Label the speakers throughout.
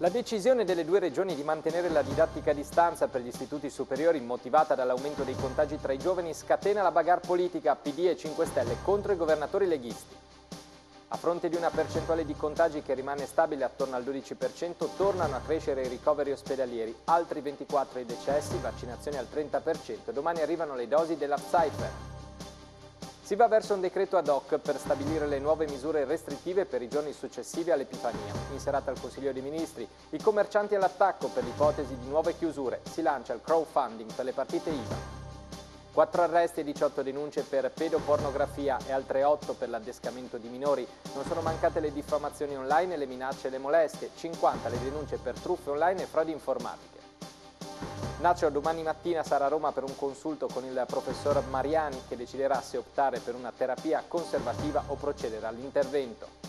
Speaker 1: La decisione delle due regioni di mantenere la didattica a distanza per gli istituti superiori motivata dall'aumento dei contagi tra i giovani scatena la bagarre politica PD e 5 Stelle contro i governatori leghisti. A fronte di una percentuale di contagi che rimane stabile attorno al 12%, tornano a crescere i ricoveri ospedalieri, altri 24 i decessi, vaccinazioni al 30%, domani arrivano le dosi della Pfizer. Si va verso un decreto ad hoc per stabilire le nuove misure restrittive per i giorni successivi all'Epifania. In serata al Consiglio dei Ministri, i commercianti all'attacco per l'ipotesi di nuove chiusure. Si lancia il crowdfunding per le partite IVA. Quattro arresti e 18 denunce per pedopornografia e altre 8 per l'addescamento di minori. Non sono mancate le diffamazioni online, le minacce e le molestie. 50 le denunce per truffe online e frodi informatiche. Nacio domani mattina sarà a Roma per un consulto con il professor Mariani che deciderà se optare per una terapia conservativa o procedere all'intervento.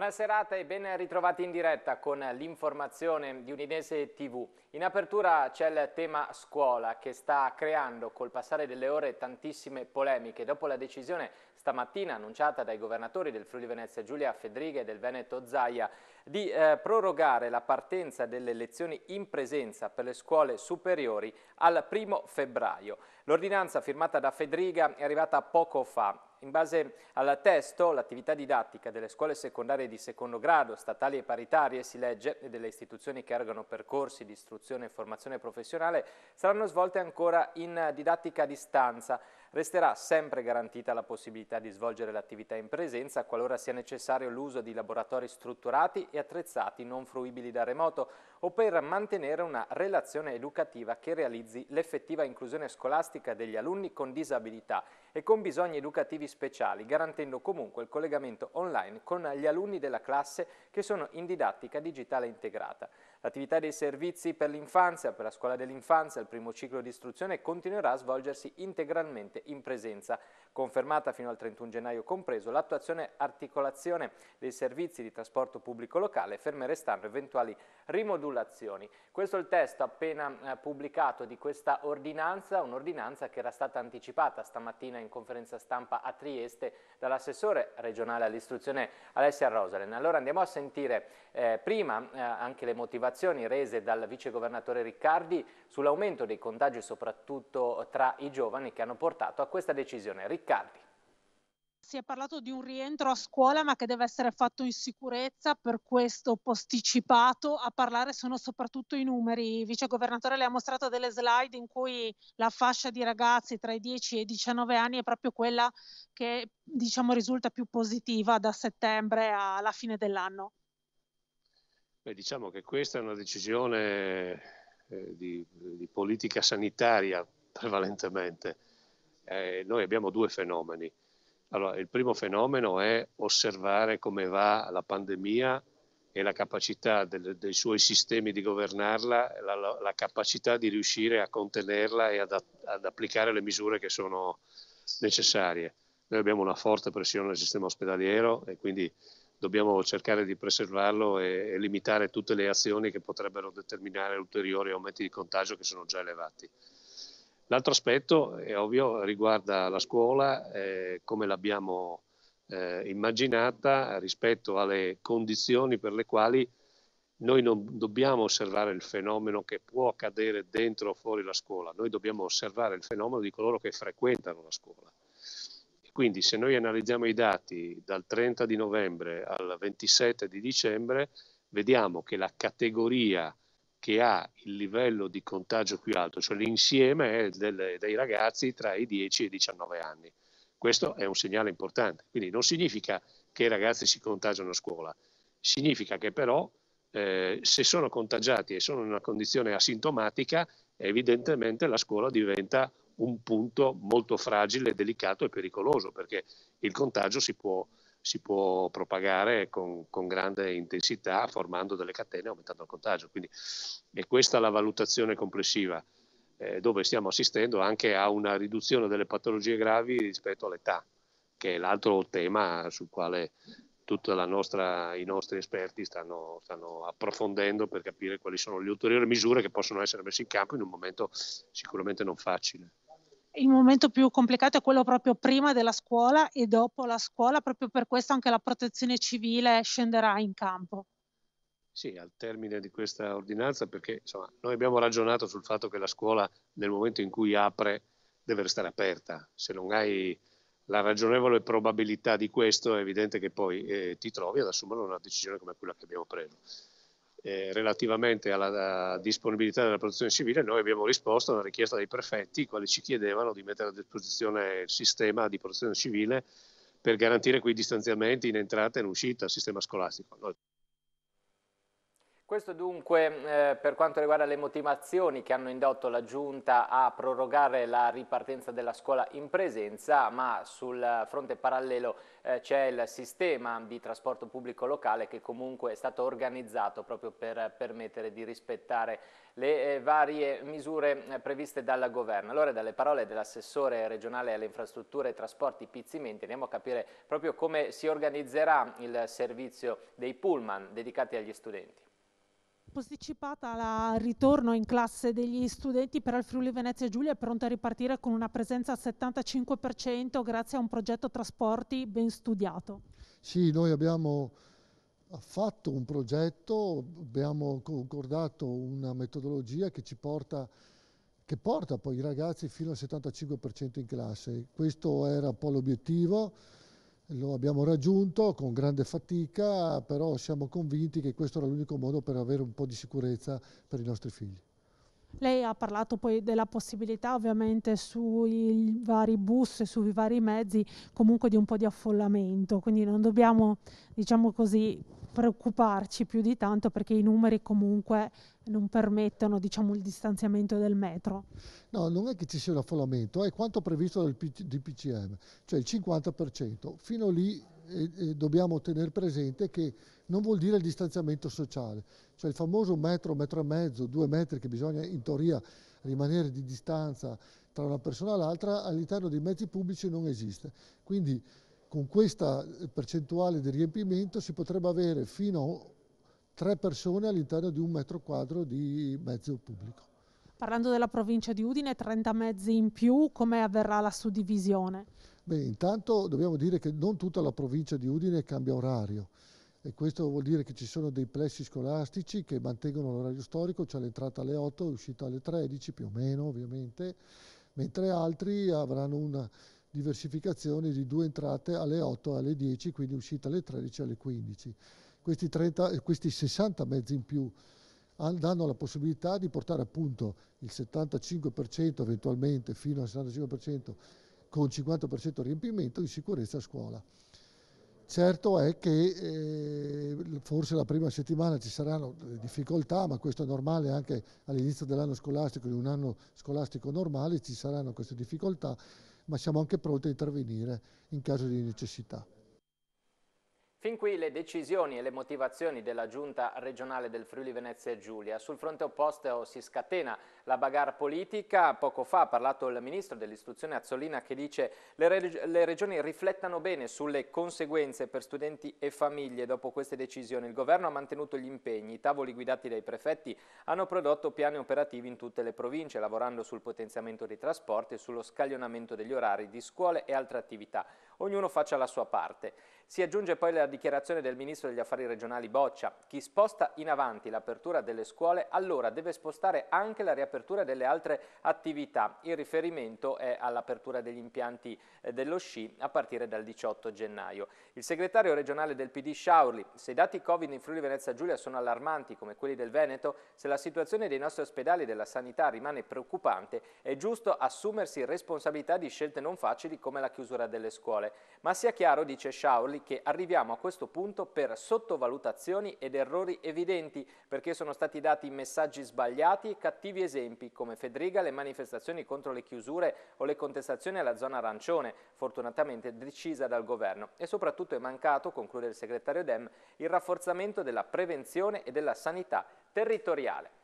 Speaker 1: Buona serata e ben ritrovati in diretta con l'informazione di Udinese TV. In apertura c'è il tema scuola che sta creando col passare delle ore tantissime polemiche. Dopo la decisione stamattina annunciata dai governatori del Friuli Venezia Giulia Fedriga e del Veneto Zaia di eh, prorogare la partenza delle lezioni in presenza per le scuole superiori al primo febbraio. L'ordinanza firmata da Fedriga è arrivata poco fa in base al testo, l'attività didattica delle scuole secondarie di secondo grado, statali e paritarie, si legge, e delle istituzioni che erogano percorsi di istruzione e formazione professionale, saranno svolte ancora in didattica a distanza, Resterà sempre garantita la possibilità di svolgere l'attività in presenza qualora sia necessario l'uso di laboratori strutturati e attrezzati non fruibili da remoto o per mantenere una relazione educativa che realizzi l'effettiva inclusione scolastica degli alunni con disabilità e con bisogni educativi speciali, garantendo comunque il collegamento online con gli alunni della classe che sono in didattica digitale integrata. L'attività dei servizi per l'infanzia, per la scuola dell'infanzia, il primo ciclo di istruzione continuerà a svolgersi integralmente in presenza confermata fino al 31 gennaio compreso l'attuazione articolazione dei servizi di trasporto pubblico locale, ferme restando eventuali rimodulazioni. Questo è il testo appena eh, pubblicato di questa ordinanza, un'ordinanza che era stata anticipata stamattina in conferenza stampa a Trieste dall'assessore regionale all'istruzione Alessia Rosalen. Allora andiamo a sentire eh, prima eh, anche le motivazioni rese dal vicegovernatore Riccardi sull'aumento dei contagi soprattutto tra i giovani che hanno portato a questa decisione. Riccardi caldi.
Speaker 2: Si è parlato di un rientro a scuola ma che deve essere fatto in sicurezza, per questo posticipato a parlare sono soprattutto i numeri. Il vicegovernatore le ha mostrato delle slide in cui la fascia di ragazzi tra i 10 e i 19 anni è proprio quella che diciamo, risulta più positiva da settembre alla fine dell'anno.
Speaker 3: Beh, diciamo che questa è una decisione eh, di, di politica sanitaria prevalentemente eh, noi abbiamo due fenomeni. Allora, il primo fenomeno è osservare come va la pandemia e la capacità del, dei suoi sistemi di governarla, la, la, la, capacità di riuscire a contenerla e ad, ad applicare le misure che sono necessarie. Noi abbiamo una forte pressione nel sistema ospedaliero e quindi dobbiamo cercare di preservarlo e, e, limitare tutte le azioni che potrebbero determinare ulteriori aumenti di contagio che sono già elevati. L'altro aspetto, è ovvio, riguarda la scuola, eh, come l'abbiamo eh, immaginata rispetto alle condizioni per le quali noi non dobbiamo osservare il fenomeno che può accadere dentro o fuori la scuola, noi dobbiamo osservare il fenomeno di coloro che frequentano la scuola. Quindi se noi analizziamo i dati dal 30 di novembre al 27 di dicembre, vediamo che la categoria che ha il livello di contagio più alto, cioè l'insieme è del, dei ragazzi tra i 10 e i 19 anni. Questo è un segnale importante, quindi non significa che i ragazzi si contagiano a scuola, significa che però eh, se sono contagiati e sono in una condizione asintomatica, evidentemente la scuola diventa un punto molto fragile, delicato e pericoloso, perché il contagio si può si può propagare con, con, grande intensità formando delle catene e aumentando il contagio. Quindi è questa la valutazione complessiva eh, dove stiamo assistendo anche a una riduzione delle patologie gravi rispetto all'età, che è l'altro tema sul quale tutti i nostri esperti stanno, stanno, approfondendo per capire quali sono le ulteriori misure che possono essere messe in campo in un momento sicuramente non facile
Speaker 2: il momento più complicato è quello proprio prima della scuola e dopo la scuola, proprio per questo anche la protezione civile scenderà in campo.
Speaker 3: Sì, al termine di questa ordinanza, perché insomma, noi abbiamo ragionato sul fatto che la scuola nel momento in cui apre deve restare aperta. Se non hai la ragionevole probabilità di questo, è evidente che poi eh, ti trovi ad assumere una decisione come quella che abbiamo preso eh, relativamente alla disponibilità della protezione civile, noi abbiamo risposto a una richiesta dei prefetti, i quali ci chiedevano di mettere a disposizione il sistema di protezione civile per garantire quei distanziamenti in entrata e in uscita al sistema scolastico. Noi
Speaker 1: questo dunque eh, per quanto riguarda le motivazioni che hanno indotto la Giunta a prorogare la ripartenza della scuola in presenza, ma sul fronte parallelo eh, c'è il sistema di trasporto pubblico locale che comunque è stato organizzato proprio per permettere di rispettare le eh, varie misure eh, previste dal governo. Allora dalle parole dell'assessore regionale alle infrastrutture e trasporti Pizzimenti andiamo a capire proprio come si organizzerà il servizio dei pullman dedicati agli studenti.
Speaker 2: Posticipata la ritorno in classe degli studenti per il Friuli Venezia Giulia è pronta a ripartire con una presenza al 75% grazie a un progetto trasporti ben studiato.
Speaker 4: Sì, noi abbiamo fatto un progetto, abbiamo concordato una metodologia che ci porta che porta poi i ragazzi fino al 75% in classe. Questo era un po' l'obiettivo lo abbiamo raggiunto con grande fatica, però siamo convinti che questo era l'unico modo per avere un po' di sicurezza per i nostri figli.
Speaker 2: Lei ha parlato poi della possibilità ovviamente sui vari bus e sui vari mezzi comunque di un po' di affollamento, quindi non dobbiamo, diciamo così, preoccuparci più di tanto perché i numeri comunque non permettono diciamo, il distanziamento del metro.
Speaker 4: No, non è che ci sia un affollamento, è quanto previsto dal DPCM, cioè il 50%. Fino lì eh, eh, dobbiamo tenere presente che non vuol dire il distanziamento sociale, cioè il famoso metro, metro e mezzo, due metri che bisogna in teoria rimanere di distanza tra una persona e l'altra all'interno dei mezzi pubblici non esiste. Quindi con questa percentuale di riempimento si potrebbe avere fino a tre persone all'interno di un metro quadro di mezzo pubblico.
Speaker 2: Parlando della provincia di Udine, 30 mezzi in più, come
Speaker 4: avverrà la suddivisione? Beh, intanto dobbiamo dire che non tutta la provincia di Udine cambia orario e questo vuol dire che ci sono dei plessi scolastici che mantengono l'orario storico, cioè l'entrata alle 8 e l'uscita alle 13 più o meno ovviamente, mentre altri avranno una diversificazione di due entrate alle 8 e alle 10, quindi uscita alle 13 e alle 15. Questi, 30, eh, questi 60 mezzi in più danno la possibilità di portare appunto il 75% eventualmente fino al 65% con 50% riempimento in sicurezza a scuola. Certo è che eh, forse la prima settimana ci saranno eh, difficoltà, ma questo è normale anche all'inizio dell'anno scolastico, di un anno scolastico normale ci saranno queste difficoltà ma siamo anche pronti a intervenire in caso di necessità.
Speaker 1: Fin qui le decisioni e le motivazioni della giunta regionale del Friuli Venezia Giulia. Sul fronte opposto si scatena la bagarre politica. Poco fa ha parlato il ministro dell'istruzione Azzolina che dice le, reg le regioni riflettano bene sulle conseguenze per studenti e famiglie dopo queste decisioni. Il governo ha mantenuto gli impegni, i tavoli guidati dai prefetti hanno prodotto piani operativi in tutte le province lavorando sul potenziamento dei trasporti e sullo scaglionamento degli orari di scuole e altre attività ognuno faccia la sua parte. Si aggiunge poi la dichiarazione del Ministro degli Affari Regionali Boccia, chi sposta in avanti l'apertura delle scuole allora deve spostare anche la riapertura delle altre attività. Il riferimento è all'apertura degli impianti eh, dello sci a partire dal 18 gennaio. Il segretario regionale del PD Sciaurli, se i dati Covid in Friuli Venezia Giulia sono allarmanti come quelli del Veneto, se la situazione dei nostri ospedali e della sanità rimane preoccupante, è giusto assumersi responsabilità di scelte non facili come la chiusura delle scuole. Ma sia chiaro, dice Sciauli, che arriviamo a questo punto per sottovalutazioni ed errori evidenti, perché sono stati dati messaggi sbagliati e cattivi esempi, come Fedriga le manifestazioni contro le chiusure o le contestazioni alla zona arancione, fortunatamente decisa dal governo. E soprattutto è mancato, conclude il segretario Dem, il rafforzamento della prevenzione e della sanità territoriale.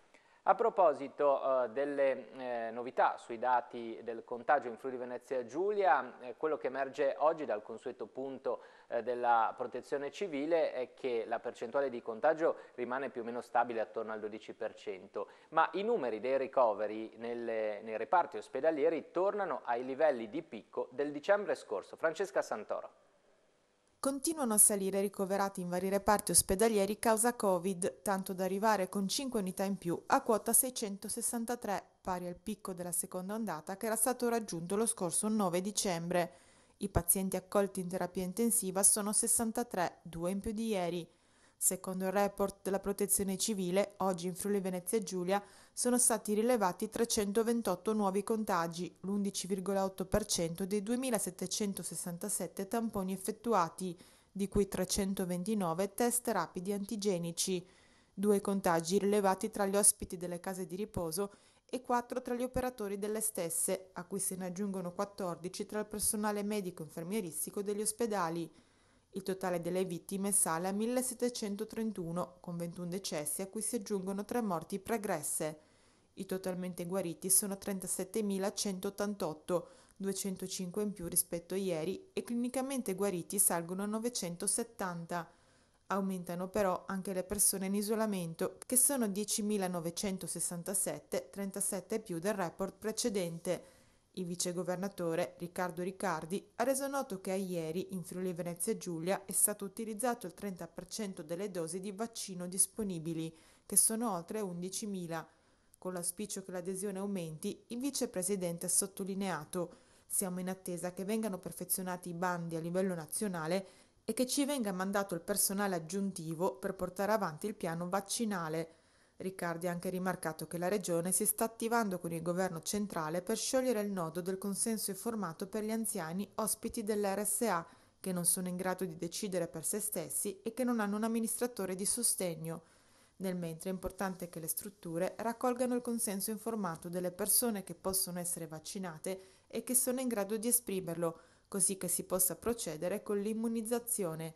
Speaker 1: A proposito eh, delle eh, novità sui dati del contagio in Friuli Venezia Giulia, eh, quello che emerge oggi dal consueto punto eh, della protezione civile è che la percentuale di contagio rimane più o meno stabile attorno al 12%, ma i numeri dei ricoveri nelle, nei reparti ospedalieri tornano ai livelli di picco del dicembre scorso. Francesca Santoro
Speaker 5: continuano a salire ricoverati in vari reparti ospedalieri causa Covid, tanto da arrivare con 5 unità in più a quota 663, pari al picco della seconda ondata che era stato raggiunto lo scorso 9 dicembre. I pazienti accolti in terapia intensiva sono 63, due in più di ieri. Secondo il report della Protezione Civile, oggi in Friuli Venezia Giulia sono stati rilevati 328 nuovi contagi, l'11,8% dei 2.767 tamponi effettuati, di cui 329 test rapidi antigenici, due contagi rilevati tra gli ospiti delle case di riposo e 4 tra gli operatori delle stesse, a cui se ne aggiungono 14 tra il personale medico-infermieristico degli ospedali. Il totale delle vittime sale a 1731, con 21 decessi a cui si aggiungono 3 morti pregresse. I totalmente guariti sono 37.188, 205 in più rispetto a ieri, e clinicamente guariti salgono a 970. Aumentano però anche le persone in isolamento, che sono 10.967, 37 più del report precedente. Il vicegovernatore Riccardo Riccardi ha reso noto che a ieri in Friuli Venezia Giulia è stato utilizzato il 30% delle dosi di vaccino disponibili, che sono oltre 11.000. Con l'auspicio che l'adesione aumenti, il vicepresidente ha sottolineato siamo in attesa che vengano perfezionati i bandi a livello nazionale e che ci venga mandato il personale aggiuntivo per portare avanti il piano vaccinale Riccardi ha anche rimarcato che la Regione si sta attivando con il governo centrale per sciogliere il nodo del consenso informato per gli anziani ospiti dell'RSA, che non sono in grado di decidere per se stessi e che non hanno un amministratore di sostegno. Nel mentre è importante che le strutture raccolgano il consenso informato delle persone che possono essere vaccinate e che sono in grado di esprimerlo, così che si possa procedere con l'immunizzazione.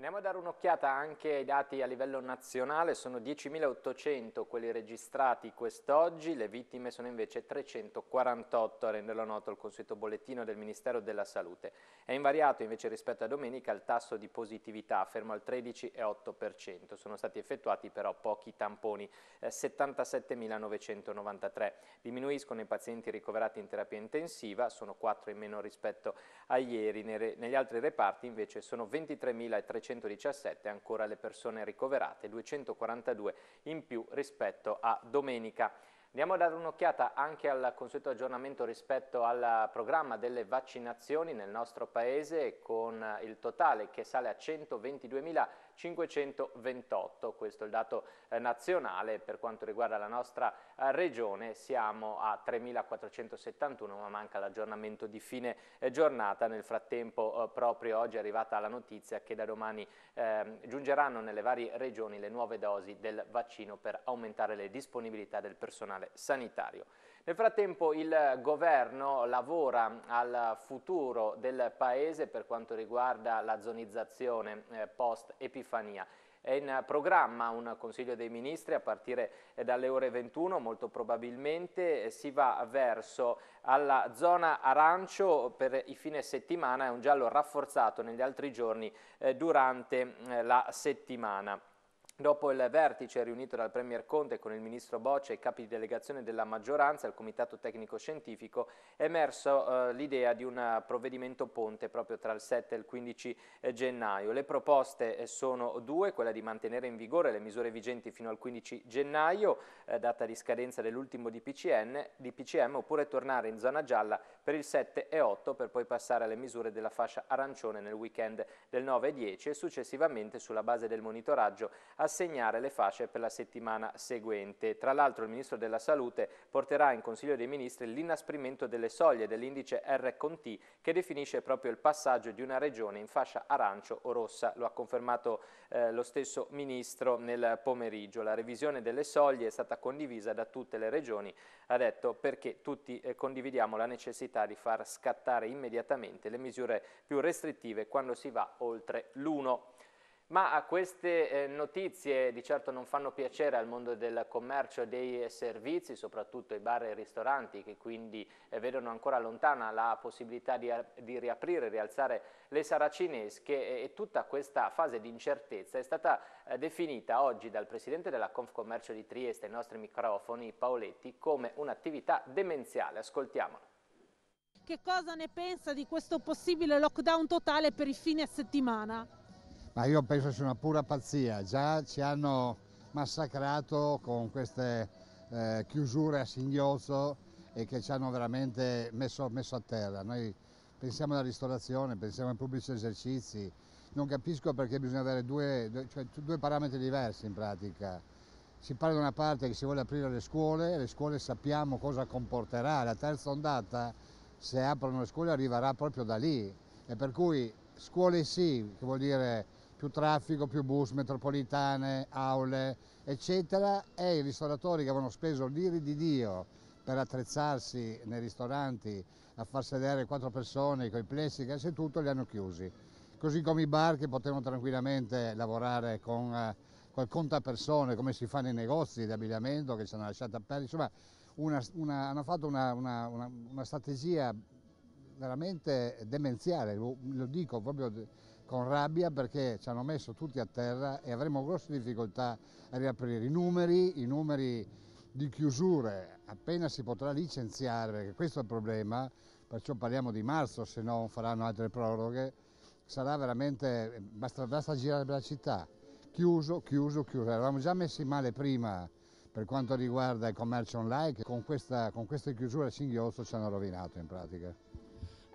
Speaker 1: Andiamo a dare un'occhiata anche ai dati a livello nazionale, sono 10.800 quelli registrati quest'oggi, le vittime sono invece 348 a renderlo noto il consueto bollettino del Ministero della Salute. È invariato invece rispetto a domenica il tasso di positività, fermo al 13,8%, sono stati effettuati però pochi tamponi, 77.993. Eh, Diminuiscono i pazienti ricoverati in terapia intensiva, sono 4 in meno rispetto a ieri, negli altri reparti invece sono 23.300 317 ancora le persone ricoverate, 242 in più rispetto a domenica. Andiamo a dare un'occhiata anche al consueto aggiornamento rispetto al programma delle vaccinazioni nel nostro paese con il totale che sale a 122.000 528, questo è il dato eh, nazionale, per quanto riguarda la nostra eh, regione siamo a 3.471 ma manca l'aggiornamento di fine eh, giornata, nel frattempo eh, proprio oggi è arrivata la notizia che da domani ehm, giungeranno nelle varie regioni le nuove dosi del vaccino per aumentare le disponibilità del personale sanitario. Nel frattempo il governo lavora al futuro del Paese per quanto riguarda la zonizzazione eh, post-epifania. È in programma un Consiglio dei Ministri a partire eh, dalle ore 21, molto probabilmente si va verso alla zona arancio per i fine settimana e un giallo rafforzato negli altri giorni eh, durante eh, la settimana. Dopo il vertice riunito dal Premier Conte con il Ministro Boccia e i capi di delegazione della maggioranza al Comitato Tecnico Scientifico è emerso eh, l'idea di un provvedimento ponte proprio tra il 7 e il 15 eh, gennaio. Le proposte eh, sono due, quella di mantenere in vigore le misure vigenti fino al 15 gennaio, eh, data di scadenza dell'ultimo DPCN, DPCM, oppure tornare in zona gialla per il 7 e 8 per poi passare alle misure della fascia arancione nel weekend del 9 e 10 e successivamente sulla base del monitoraggio a assegnare le fasce per la settimana seguente. Tra l'altro il Ministro della Salute porterà in Consiglio dei Ministri l'inasprimento delle soglie dell'indice R T che definisce proprio il passaggio di una regione in fascia arancio o rossa. Lo ha confermato eh, lo stesso Ministro nel pomeriggio. La revisione delle soglie è stata condivisa da tutte le regioni, ha detto perché tutti eh, condividiamo la necessità di far scattare immediatamente le misure più restrittive quando si va oltre l'1. Ma queste eh, notizie di certo non fanno piacere al mondo del commercio e dei eh, servizi, soprattutto ai bar e ai ristoranti che quindi eh, vedono ancora lontana la possibilità di, di riaprire, rialzare le saracinesche e, tutta questa fase di incertezza è stata definita oggi dal presidente della Confcommercio di Trieste ai nostri microfoni Paoletti come un'attività demenziale. Ascoltiamolo
Speaker 2: che cosa ne pensa di questo possibile lockdown totale per i fine settimana?
Speaker 6: ma io penso sia una pura pazzia, già ci hanno massacrato con queste eh, chiusure a singhiozzo e che ci hanno veramente messo, messo a terra. Noi pensiamo alla ristorazione, pensiamo ai pubblici esercizi, non capisco perché bisogna avere due, cioè, due parametri diversi in pratica. Si parla da una parte che si vuole aprire le scuole, le scuole sappiamo cosa comporterà, la terza ondata se aprono le scuole arriverà proprio da lì e per cui scuole sì, che vuol dire più traffico, più bus, metropolitane, aule, eccetera, e i ristoratori che avevano speso l'iri di Dio per attrezzarsi nei ristoranti a far sedere quattro persone con i plessigas e tutto, li hanno chiusi. Così come i bar che potevano tranquillamente lavorare con quel eh, col contapersone, come si fa nei negozi di abbigliamento che ci hanno lasciato aperti, insomma una, una, hanno fatto una, una strategia veramente demenziale, lo, lo dico proprio con rabbia perché ci hanno messo tutti a terra e avremo grosse difficoltà a riaprire i numeri, i numeri di chiusure, appena si potrà licenziare, perché questo è il problema, perciò parliamo di marzo, se no faranno altre proroghe, sarà veramente, basta, basta girare per la città, chiuso, chiuso, chiuso, eravamo già messi male prima per quanto riguarda il commercio online, che con, questa, con queste chiusure a singhiozzo ci hanno rovinato in pratica.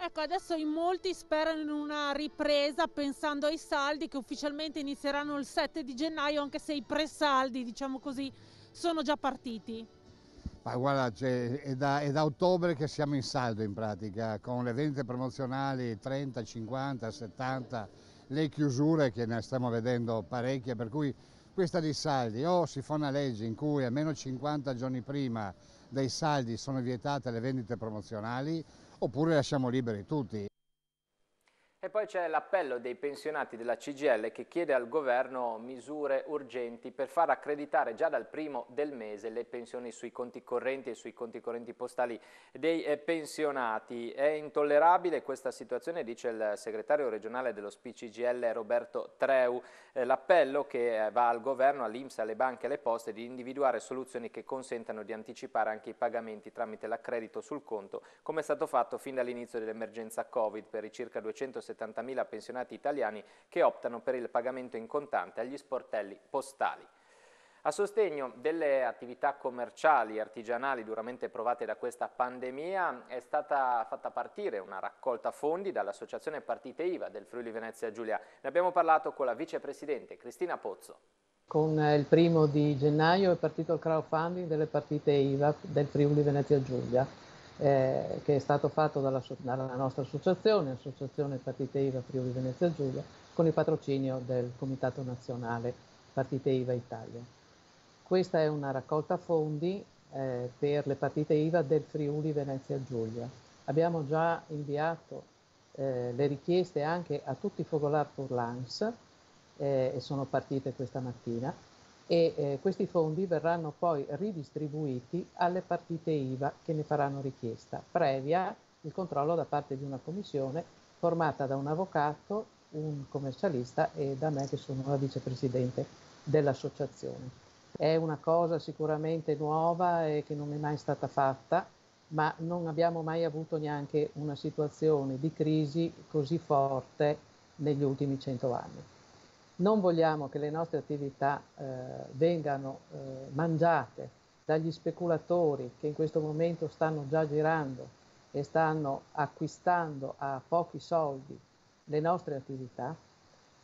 Speaker 2: Ecco, adesso in molti sperano in una ripresa pensando ai saldi che ufficialmente inizieranno il 7 di gennaio, anche se i presaldi, diciamo così, sono già partiti.
Speaker 6: Ma guarda, cioè, è, da, è, da, ottobre che siamo in saldo in pratica, con le vendite promozionali 30, 50, 70, le chiusure che ne stiamo vedendo parecchie, per cui questa dei saldi, o si fa una legge in cui almeno 50 giorni prima dei saldi sono vietate le vendite promozionali, oppure lasciamo liberi tutti.
Speaker 1: E poi c'è l'appello dei pensionati della CGL che chiede al governo misure urgenti per far accreditare già dal primo del mese le pensioni sui conti correnti e sui conti correnti postali dei eh, pensionati. È intollerabile questa situazione, dice il segretario regionale dello SPCGL Roberto Treu. Eh, l'appello che eh, va al governo, all'Inps, alle banche e alle poste di individuare soluzioni che consentano di anticipare anche i pagamenti tramite l'accredito sul conto, come è stato fatto fin dall'inizio dell'emergenza Covid per i circa 260 70.000 pensionati italiani che optano per il pagamento in contante agli sportelli postali. A sostegno delle attività commerciali e artigianali duramente provate da questa pandemia è stata fatta partire una raccolta fondi dall'Associazione Partite IVA del Friuli Venezia Giulia. Ne abbiamo parlato con la vicepresidente Cristina Pozzo.
Speaker 7: Con eh, il primo di gennaio è partito il crowdfunding delle partite IVA del Friuli Venezia Giulia eh, che è stato fatto dalla, dalla, nostra associazione, Associazione Partite IVA Friuli Venezia Giulia, con il patrocinio del Comitato Nazionale Partite IVA Italia. Questa è una raccolta fondi eh, per le partite IVA del Friuli Venezia Giulia. Abbiamo già inviato eh, le richieste anche a tutti i fogolar Purlans eh, e sono partite questa mattina e eh, questi fondi verranno poi ridistribuiti alle partite IVA che ne faranno richiesta, previa il controllo da parte di una commissione formata da un avvocato, un commercialista e da me che sono la vicepresidente dell'associazione. È una cosa sicuramente nuova e che non è mai stata fatta, ma non abbiamo mai avuto neanche una situazione di crisi così forte negli ultimi cento anni. Non vogliamo che le nostre attività eh, vengano eh, mangiate dagli speculatori che in questo momento stanno già girando e stanno acquistando a pochi soldi le nostre attività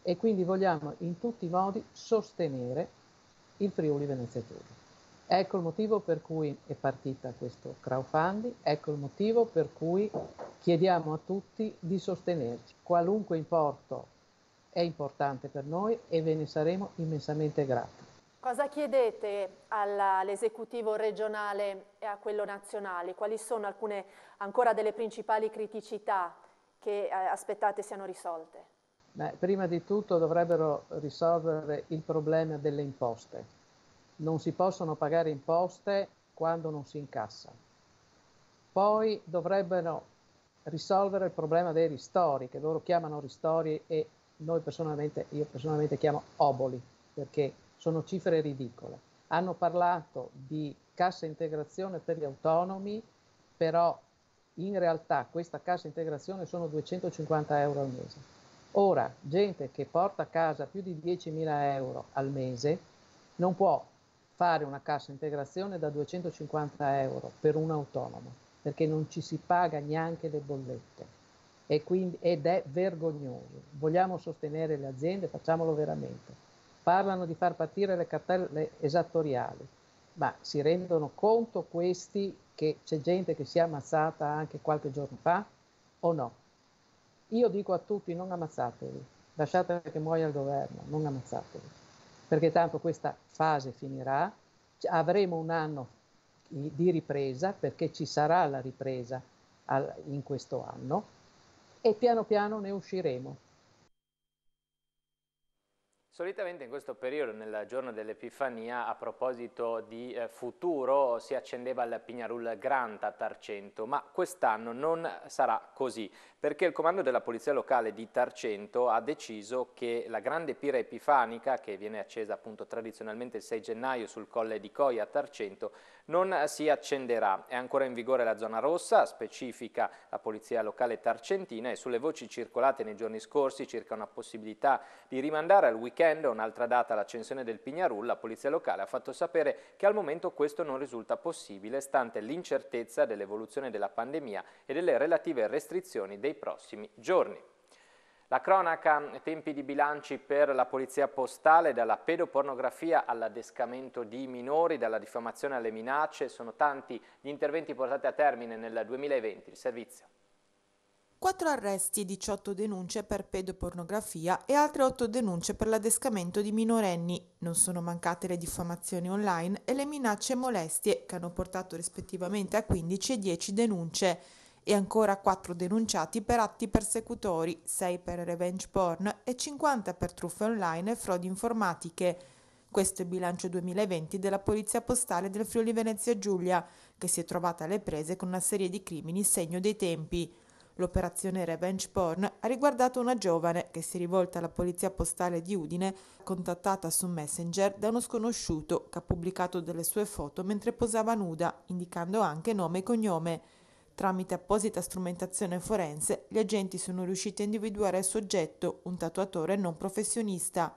Speaker 7: e quindi vogliamo in tutti i modi sostenere il Friuli Venezia Giulia. Ecco il motivo per cui è partita questo crowdfunding, ecco il motivo per cui chiediamo a tutti di sostenerci, qualunque importo è importante per noi e ve ne saremo immensamente grati.
Speaker 2: Cosa chiedete all'esecutivo regionale e a quello nazionale? Quali sono alcune ancora delle principali criticità che eh, aspettate siano risolte?
Speaker 7: Beh, prima di tutto dovrebbero risolvere il problema delle imposte. Non si possono pagare imposte quando non si incassa. Poi dovrebbero risolvere il problema dei ristori, che loro chiamano ristori e noi personalmente, io personalmente chiamo oboli, perché sono cifre ridicole. Hanno parlato di cassa integrazione per gli autonomi, però in realtà questa cassa integrazione sono 250 euro al mese. Ora, gente che porta a casa più di 10.000 euro al mese non può fare una cassa integrazione da 250 euro per un autonomo, perché non ci si paga neanche le bollette e quindi, ed è vergognoso. Vogliamo sostenere le aziende, facciamolo veramente. Parlano di far partire le cartelle esattoriali, ma si rendono conto questi che c'è gente che si è ammazzata anche qualche giorno fa o no? Io dico a tutti non ammazzatevi, lasciate che muoia il governo, non ammazzatevi, perché tanto questa fase finirà, avremo un anno di ripresa perché ci sarà la ripresa in questo anno e piano piano ne usciremo.
Speaker 1: Solitamente in questo periodo, nel giorno dell'Epifania, a proposito di eh, futuro, si accendeva il Pignarul Grant a Tarcento, ma quest'anno non sarà così perché il comando della polizia locale di Tarcento ha deciso che la grande pira epifanica, che viene accesa appunto tradizionalmente il 6 gennaio sul colle di Coia a Tarcento, non si accenderà. È ancora in vigore la zona rossa, specifica la polizia locale tarcentina e sulle voci circolate nei giorni scorsi circa una possibilità di rimandare al weekend un'altra data l'accensione del Pignarul, la polizia locale ha fatto sapere che al momento questo non risulta possibile, stante l'incertezza dell'evoluzione della pandemia e delle relative restrizioni dei dei prossimi giorni. La cronaca tempi di bilanci per la polizia postale, dalla pedopornografia all'adescamento di minori, dalla diffamazione alle minacce, sono tanti gli interventi portati a termine nel 2020, il servizio.
Speaker 5: 4 arresti 18 denunce per pedopornografia e altre 8 denunce per l'adescamento di minorenni. Non sono mancate le diffamazioni online e le minacce e molestie che hanno portato rispettivamente a 15 e 10 denunce e ancora 4 denunciati per atti persecutori, 6 per revenge porn e 50 per truffe online e frodi informatiche. Questo è il bilancio 2020 della Polizia Postale del Friuli Venezia Giulia, che si è trovata alle prese con una serie di crimini segno dei tempi. L'operazione Revenge Porn ha riguardato una giovane che si è rivolta alla polizia postale di Udine, contattata su Messenger da uno sconosciuto che ha pubblicato delle sue foto mentre posava nuda, indicando anche nome e cognome. Tramite apposita strumentazione forense, gli agenti sono riusciti a individuare il soggetto, un tatuatore non professionista.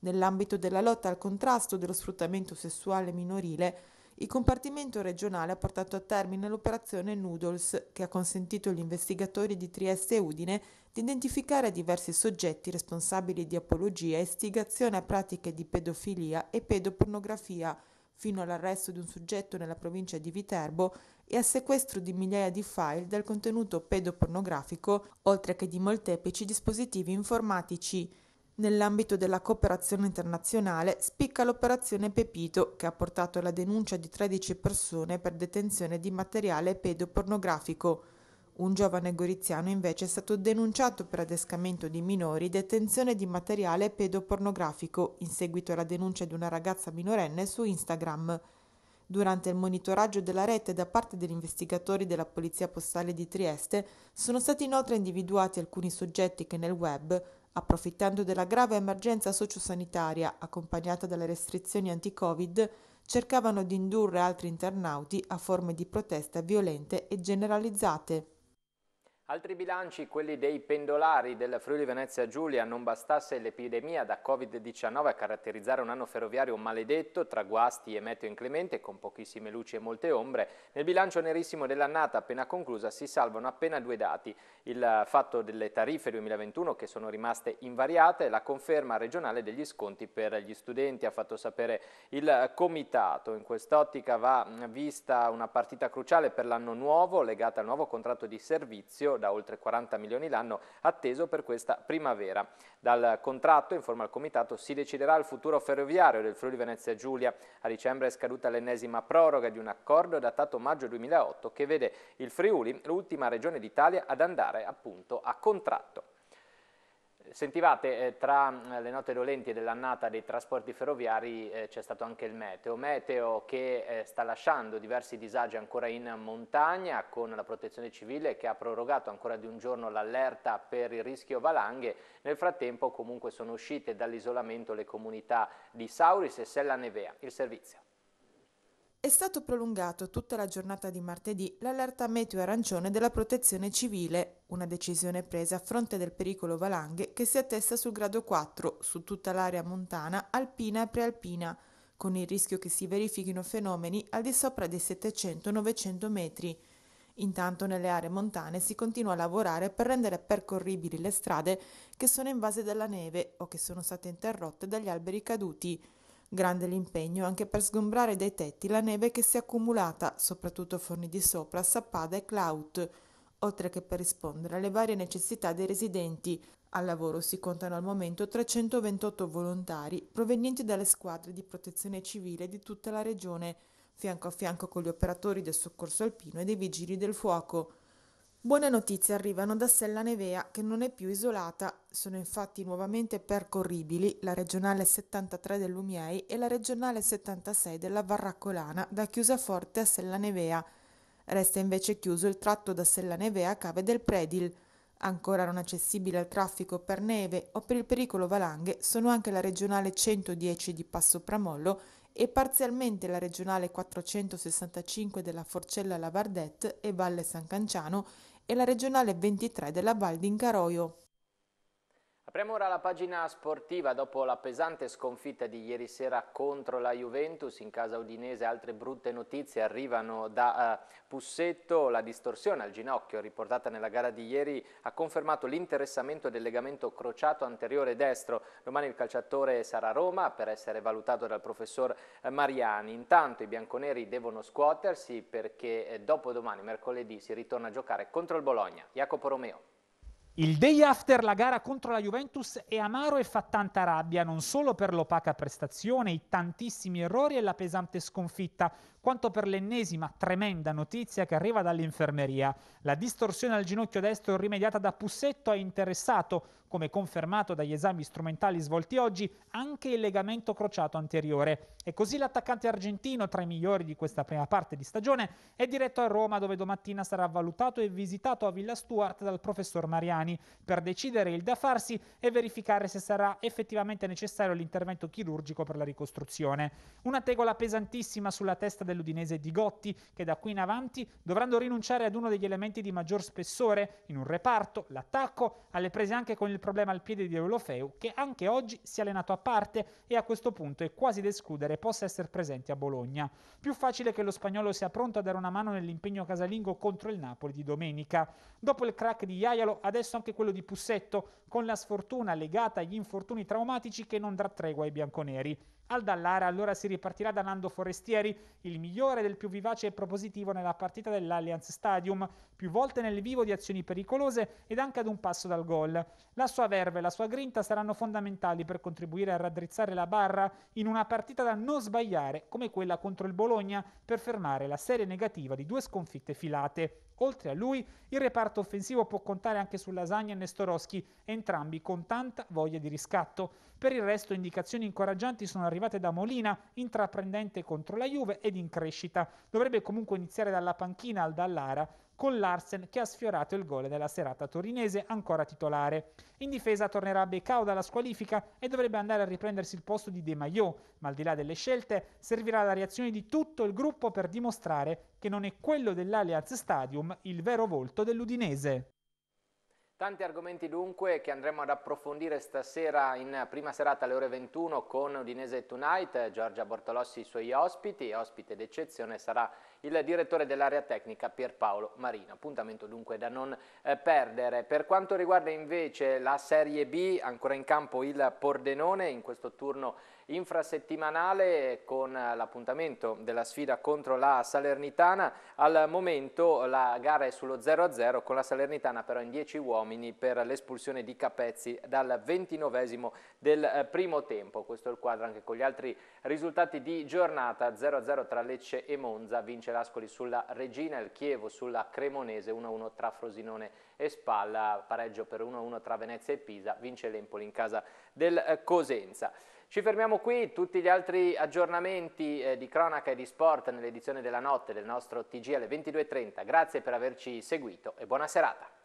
Speaker 5: Nell'ambito della lotta al contrasto dello sfruttamento sessuale minorile, il compartimento regionale ha portato a termine l'operazione Noodles, che ha consentito agli investigatori di Trieste e Udine di identificare diversi soggetti responsabili di apologia e istigazione a pratiche di pedofilia e pedopornografia, fino all'arresto di un soggetto nella provincia di Viterbo e al sequestro di migliaia di file dal contenuto pedopornografico, oltre che di molteplici dispositivi informatici. Nell'ambito della cooperazione internazionale spicca l'operazione Pepito che ha portato alla denuncia di 13 persone per detenzione di materiale pedopornografico. Un giovane goriziano invece è stato denunciato per adescamento di minori detenzione di materiale pedopornografico in seguito alla denuncia di una ragazza minorenne su Instagram. Durante il monitoraggio della rete da parte degli investigatori della Polizia Postale di Trieste sono stati inoltre individuati alcuni soggetti che nel web, approfittando della grave emergenza sociosanitaria accompagnata dalle restrizioni anti-Covid, cercavano di indurre altri internauti a forme di protesta violente e generalizzate.
Speaker 1: Altri bilanci, quelli dei pendolari del Friuli Venezia Giulia, non bastasse l'epidemia da Covid-19 a caratterizzare un anno ferroviario maledetto tra guasti e meteo inclemente con pochissime luci e molte ombre, nel bilancio nerissimo dell'annata appena conclusa si salvano appena due dati, il fatto delle tariffe 2021 che sono rimaste invariate e la conferma regionale degli sconti per gli studenti, ha fatto sapere il comitato. In quest'ottica va vista una partita cruciale per l'anno nuovo legata al nuovo contratto di servizio da oltre 40 milioni l'anno atteso per questa primavera. Dal contratto, in forma al Comitato, si deciderà il futuro ferroviario del Friuli Venezia Giulia. A dicembre è scaduta l'ennesima proroga di un accordo datato maggio 2008 che vede il Friuli l'ultima regione d'Italia ad andare appunto a contratto. Sentivate, eh, tra eh, le note dolenti dell'annata dei trasporti ferroviari eh, c'è stato anche il meteo, meteo che eh, sta lasciando diversi disagi ancora in montagna con la protezione civile che ha prorogato ancora di un giorno l'allerta per il rischio valanghe, nel frattempo comunque sono uscite dall'isolamento le comunità di Sauris e Sella Nevea, il servizio.
Speaker 5: È stato prolungato tutta la giornata di martedì l'allerta meteo arancione della protezione civile, una decisione presa a fronte del pericolo valanghe che si attesta sul grado 4 su tutta l'area montana, alpina e prealpina, con il rischio che si verifichino fenomeni al di sopra dei 700-900 metri. Intanto nelle aree montane si continua a lavorare per rendere percorribili le strade che sono invase dalla neve o che sono state interrotte dagli alberi caduti. Grande l'impegno anche per sgombrare dai tetti la neve che si è accumulata, soprattutto forni di sopra, sappada e clout, oltre che per rispondere alle varie necessità dei residenti. Al lavoro si contano al momento 328 volontari provenienti dalle squadre di protezione civile di tutta la regione, fianco a fianco con gli operatori del soccorso alpino e dei vigili del fuoco. Buone notizie arrivano da Sella Nevea che non è più isolata, sono infatti nuovamente percorribili la regionale 73 dell'Umiei e la regionale 76 della Varracolana da Chiusaforte a Sella Nevea. Resta invece chiuso il tratto da Sella Nevea a Cave del Predil. Ancora non accessibile al traffico per neve o per il pericolo valanghe sono anche la regionale 110 di Passo Pramollo e parzialmente la regionale 465 della Forcella Lavardette e Valle San Canciano e la regionale 23 della Val d'Incaroio.
Speaker 1: Apriamo ora la pagina sportiva dopo la pesante sconfitta di ieri sera contro la Juventus in casa udinese. Altre brutte notizie arrivano da uh, Pussetto. La distorsione al ginocchio riportata nella gara di ieri ha confermato l'interessamento del legamento crociato anteriore destro. Domani il calciatore sarà a Roma per essere valutato dal professor eh, Mariani. Intanto i bianconeri devono scuotersi perché eh, dopo domani, mercoledì, si ritorna a giocare contro il Bologna.
Speaker 8: Jacopo Romeo. Il day after la gara contro la Juventus è amaro e fa tanta rabbia, non solo per l'opaca prestazione, i tantissimi errori e la pesante sconfitta, quanto per l'ennesima tremenda notizia che arriva dall'infermeria. La distorsione al ginocchio destro rimediata da Pussetto ha interessato, come confermato dagli esami strumentali svolti oggi, anche il legamento crociato anteriore. E così l'attaccante argentino, tra i migliori di questa prima parte di stagione, è diretto a Roma dove domattina sarà valutato e visitato a Villa Stuart dal professor Mariani per decidere il da farsi e verificare se sarà effettivamente necessario l'intervento chirurgico per la ricostruzione. Una tegola pesantissima sulla testa del dell'Udinese di Gotti, che da qui in avanti dovranno rinunciare ad uno degli elementi di maggior spessore in un reparto, l'attacco, alle prese anche con il problema al piede di Eulofeu, che anche oggi si è allenato a parte e a questo punto è quasi da escludere possa essere presente a Bologna. Più facile che lo spagnolo sia pronto a dare una mano nell'impegno casalingo contro il Napoli di domenica. Dopo il crack di Iaialo, adesso anche quello di Pussetto, con la sfortuna legata agli infortuni traumatici che non darà tregua ai bianconeri. Al Dallara allora si ripartirà da Nando Forestieri, il migliore del più vivace e propositivo nella partita dell'Allianz Stadium, più volte nel vivo di azioni pericolose ed anche ad un passo dal gol. La sua verve e la sua grinta saranno fondamentali per contribuire a raddrizzare la barra in una partita da non sbagliare come quella contro il Bologna per fermare la serie negativa di due sconfitte filate. Oltre a lui, il reparto offensivo può contare anche su Lasagna e Nestorowski, entrambi con tanta voglia di riscatto. Per il resto indicazioni incoraggianti sono arrivate da Molina, intraprendente contro la Juve ed in crescita. Dovrebbe comunque iniziare dalla panchina al Dallara, con Larsen che ha sfiorato il gol della serata torinese ancora titolare. In difesa tornerà Becao dalla squalifica e dovrebbe andare a riprendersi il posto di De Maio, ma al di là delle scelte servirà la reazione di tutto il gruppo per dimostrare che non è quello dell'Allianz Stadium il vero volto dell'Udinese.
Speaker 1: Tanti argomenti dunque che andremo ad approfondire stasera in prima serata alle ore 21 con Udinese Tonight, Giorgia Bortolossi e i suoi ospiti, ospite d'eccezione sarà il direttore dell'area tecnica Pierpaolo Marino. Appuntamento dunque da non eh, perdere. Per quanto riguarda invece la Serie B, ancora in campo il Pordenone in questo turno infrasettimanale con l'appuntamento della sfida contro la Salernitana. Al momento la gara è sullo 0-0 con la Salernitana però in 10 uomini per l'espulsione di Capezzi dal 29 del eh, primo tempo. Questo è il quadro anche con gli altri risultati di giornata 0-0 tra Lecce e Monza, vince vince l'Ascoli sulla Regina, il Chievo sulla Cremonese 1-1 tra Frosinone e Spalla, pareggio per 1-1 tra Venezia e Pisa, vince l'Empoli in casa del eh, Cosenza. Ci fermiamo qui, tutti gli altri aggiornamenti eh, di cronaca e di sport nell'edizione della notte del nostro TG alle 22.30. Grazie per averci seguito e buona serata.